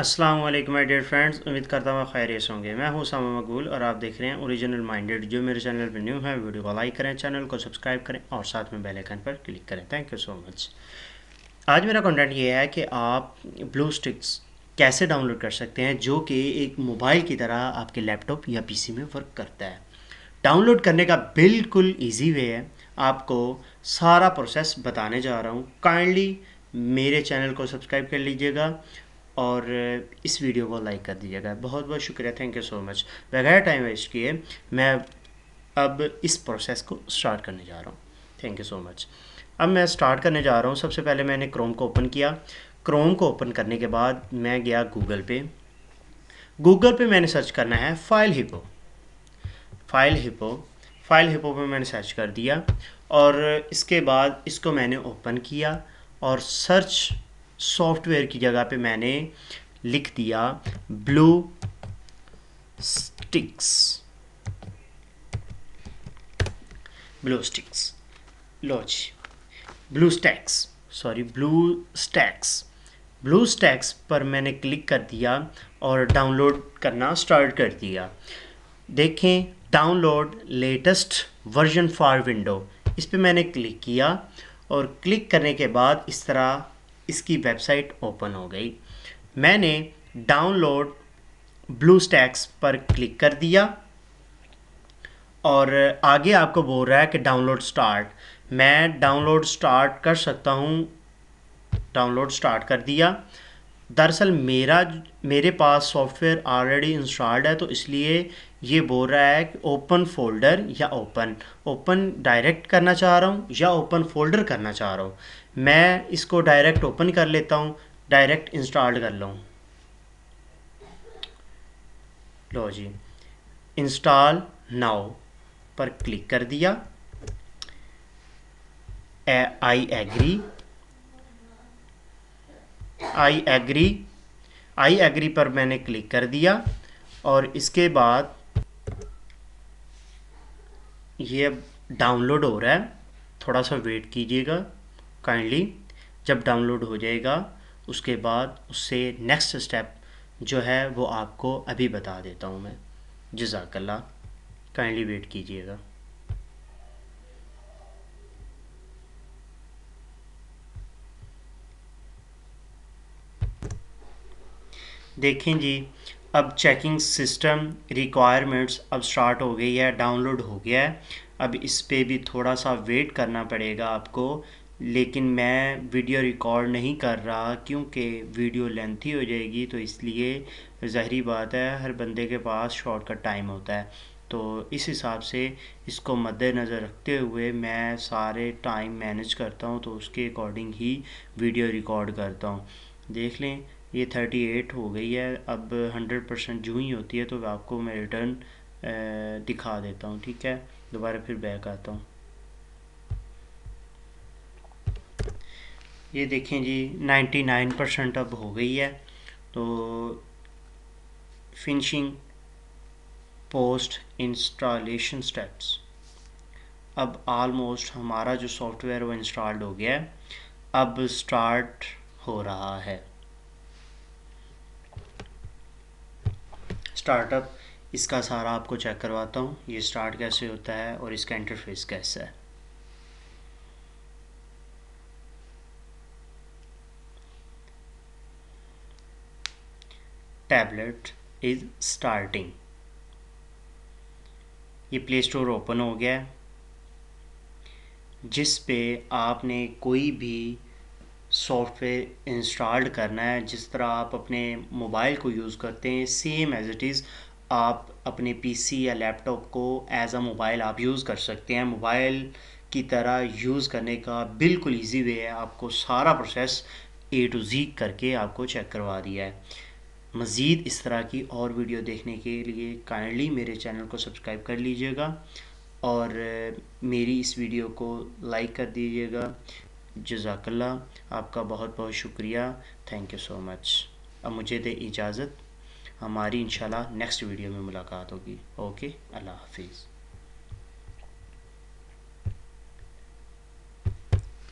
अस्सलाम वालेकुम my dear friends उम्मीद करता हूँ खैरियत होंगे मैं हूँ सामा मकबूल और आप देख रहे हैं ओरिजिनल माइंडेड जो मेरे चैनल पर न्यू है वीडियो को लाइक करें चैनल को सब्सक्राइब करें और साथ में बेल आइकन पर क्लिक करें थैंक यू सो मच आज मेरा कंटेंट ये है कि आप ब्लू स्टिक्स कैसे डाउनलोड कर सकते हैं जो कि एक मोबाइल की तरह आपके लैपटॉप या पी में वर्क करता है डाउनलोड करने का बिल्कुल ईजी वे है आपको सारा प्रोसेस बताने जा रहा हूँ काइंडली मेरे चैनल को सब्सक्राइब कर लीजिएगा और इस वीडियो को लाइक कर दीजिएगा बहुत बहुत शुक्रिया थैंक यू सो मच बगैर टाइम वेस्ट किए मैं अब इस प्रोसेस को स्टार्ट करने जा रहा हूँ थैंक यू सो मच अब मैं स्टार्ट करने जा रहा हूँ सबसे पहले मैंने क्रोम को ओपन किया क्रोम को ओपन करने के बाद मैं गया गूगल पे गूगल पे मैंने सर्च करना है file hippo file hippo file hippo पे मैंने सर्च कर दिया और इसके बाद इसको मैंने ओपन किया और सर्च सॉफ्टवेयर की जगह पे मैंने लिख दिया blue sticks blue sticks lodge blue stacks sorry blue stacks blue stacks पर मैंने क्लिक कर दिया और डाउनलोड करना स्टार्ट कर दिया देखें download latest version for window इस पर मैंने क्लिक किया और क्लिक करने के बाद इस तरह इसकी वेबसाइट ओपन हो गई मैंने डाउनलोड ब्लू स्टैक्स पर क्लिक कर दिया और आगे आपको बोल रहा है कि डाउनलोड स्टार्ट मैं डाउनलोड स्टार्ट कर सकता हूँ डाउनलोड स्टार्ट कर दिया दरअसल मेरा मेरे पास सॉफ्टवेयर ऑलरेडी इंस्टॉल्ड है तो इसलिए ये बोल रहा है कि ओपन फोल्डर या ओपन ओपन डायरेक्ट करना चाह रहा हूँ या ओपन फोल्डर करना चाह रहा हूँ मैं इसको डायरेक्ट ओपन कर लेता हूँ डायरेक्ट इंस्टॉल कर लूँ लो जी इंस्टॉल नाउ पर क्लिक कर दिया I agree I agree I agree पर मैंने क्लिक कर दिया और इसके बाद ये डाउनलोड हो रहा है थोड़ा सा वेट कीजिएगा काइंडली जब डाउनलोड हो जाएगा उसके बाद उससे नेक्स्ट स्टेप जो है वो आपको अभी बता देता हूँ मैं जजाकल्ला काइंडली वेट कीजिएगा देखें जी अब चेकिंग सिस्टम रिक्वायरमेंट्स अब स्टार्ट हो गई है डाउनलोड हो गया है अब इस पर भी थोड़ा सा वेट करना पड़ेगा आपको लेकिन मैं वीडियो रिकॉर्ड नहीं कर रहा क्योंकि वीडियो लेंथी हो जाएगी तो इसलिए जहरी बात है हर बंदे के पास शॉर्टकट टाइम होता है तो इस हिसाब से इसको मद्देनज़र रखते हुए मैं सारे टाइम मैनेज करता हूँ तो उसके अकॉर्डिंग ही वीडियो रिकॉर्ड करता हूँ देख लें ये थर्टी एट हो गई है अब हंड्रेड परसेंट जू ही होती है तो आपको मैं रिटर्न दिखा देता हूँ ठीक है दोबारा फिर बैक आता हूँ ये देखें जी नाइन्टी नाइन परसेंट अब हो गई है तो फिनिशिंग पोस्ट इंस्टॉलेशन स्टेप्स अब आलमोस्ट हमारा जो सॉफ्टवेयर वो इंस्टॉल्ड हो गया है अब स्टार्ट हो रहा है स्टार्टअप इसका सारा आपको चेक करवाता हूँ ये स्टार्ट कैसे होता है और इसका इंटरफेस कैसा है टैबलेट इज स्टार्टिंग ये प्ले स्टोर ओपन हो गया जिस पे आपने कोई भी सॉफ्टवेयर इंस्टॉल्ड करना है जिस तरह आप अपने मोबाइल को यूज़ करते हैं सेम एज़ इट इज़ आप अपने पीसी या लैपटॉप को एज अ मोबाइल आप यूज़ कर सकते हैं मोबाइल की तरह यूज़ करने का बिल्कुल इजी वे है आपको सारा प्रोसेस ए टू जी करके आपको चेक करवा दिया है मज़ीद इस तरह की और वीडियो देखने के लिए काइंडली मेरे चैनल को सब्सक्राइब कर लीजिएगा और मेरी इस वीडियो को लाइक कर दीजिएगा जजाकल्ला आपका बहुत बहुत शुक्रिया थैंक यू सो मच अब मुझे दे इजाज़त हमारी इंशाल्लाह नेक्स्ट वीडियो में मुलाकात होगी ओके अल्लाह हाफिज़